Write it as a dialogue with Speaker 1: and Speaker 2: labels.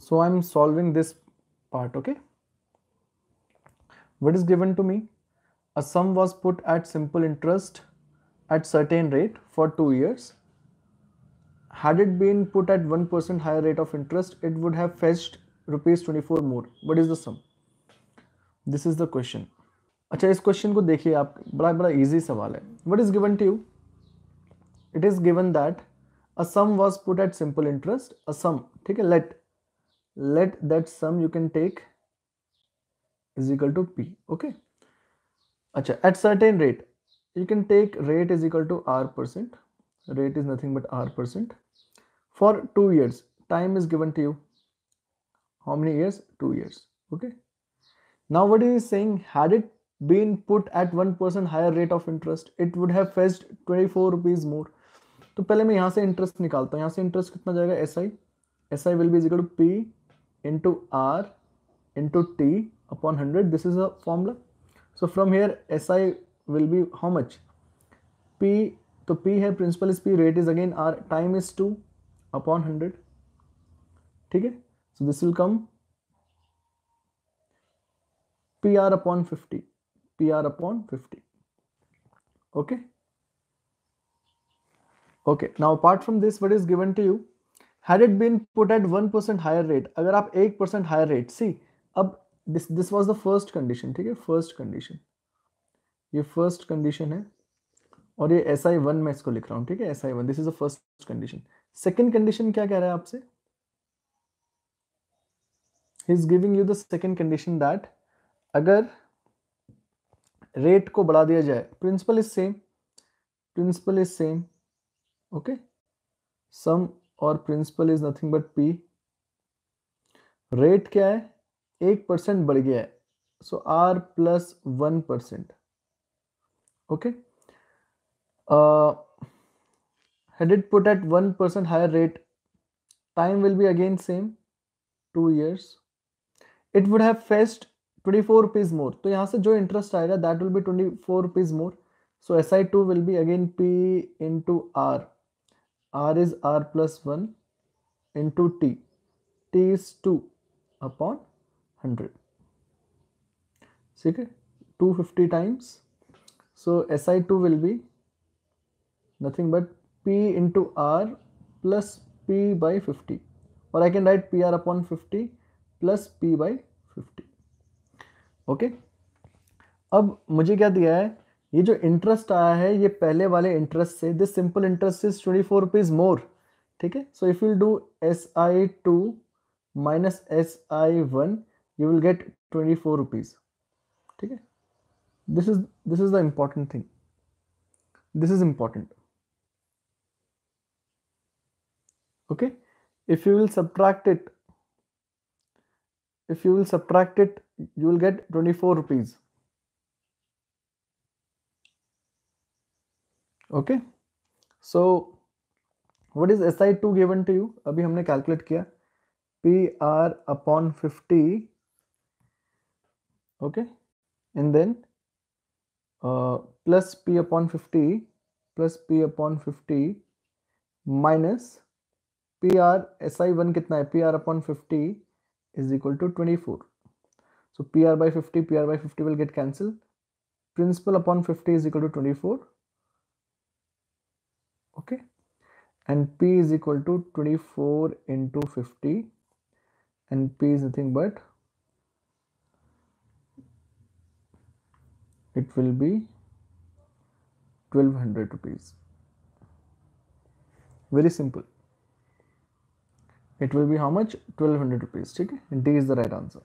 Speaker 1: So I'm solving this part, okay? What is given to me? A sum was put at simple interest at certain rate for two years. Had it been put at 1% higher rate of interest, it would have fetched rupees 24 more. What is the sum? This is the question. अच्छा इस question को देखिए आप बड़ा बड़ा easy सवाल है what is given to you it is given that a sum was put at simple interest a sum ठीक है let let that sum you can take is equal to P okay अच्छा at certain rate you can take rate is equal to R percent rate is nothing but R percent for two years time is given to you how many years two years okay now what is sang had it been put at 1% higher rate of interest it would have fetched 24 rupees more तो पहले मैं यहाँ से interest निकालता हूँ यहाँ से interest कितना जाएगा S I S I will be equal to P into R into T upon hundred this is a formula so from here S I will be how much P तो P है principal is P rate is again R time is two upon hundred ठीक है so this will come P R upon fifty PR upon 50. Okay. Okay. Now apart from this, what is given to you? Had it been put at 1% higher rate, agar aap 8% higher rate, see, ab this this was the first condition, okay? First condition. Ye first condition hai. और ये S I one में इसको लिख रहा हूँ ठीक है S I one this is the first condition second condition क्या कह रहा है आपसे he is giving you the second condition that अगर रेट को बढ़ा दिया जाए principal is same principal is same okay sum और principal is nothing but P rate क्या है एक परसेंट बढ़ गया है so R plus one percent okay had put at one percent higher rate time will be again same two years it would have fetched twenty four rupees more तो यहाँ से जो इंटरेस्ट आएगा that will be twenty four rupees more so S I two will be again P into R R is R plus one into T T is two upon hundred ठीक है two fifty times so S I two will be nothing but P into R plus P by fifty और I can write P R upon fifty plus P by fifty okay अब मुझे क्या दिया है ये जो इंटरेस्ट आया है ये पहले वाले इंटरेस्ट से this simple interest is twenty four rupees more ठीक है so if you do S I two minus S I one you will get twenty four rupees ठीक है this is this is the important thing this is important okay if you will subtract it if you will subtract it you will get 24 rupees okay so what is si2 given to you abhi humne calculate kiya pr upon 50 okay and then uh, plus p upon 50 plus p upon 50 minus pr si1 kitna hai pr upon 50 is equal to 24 so PR by 50, PR by 50 will get cancelled. Principal upon 50 is equal to 24. Okay. And P is equal to 24 into 50. And P is nothing but it will be 1200 rupees. Very simple. It will be how much? 1200 rupees. Okay? And D is the right answer.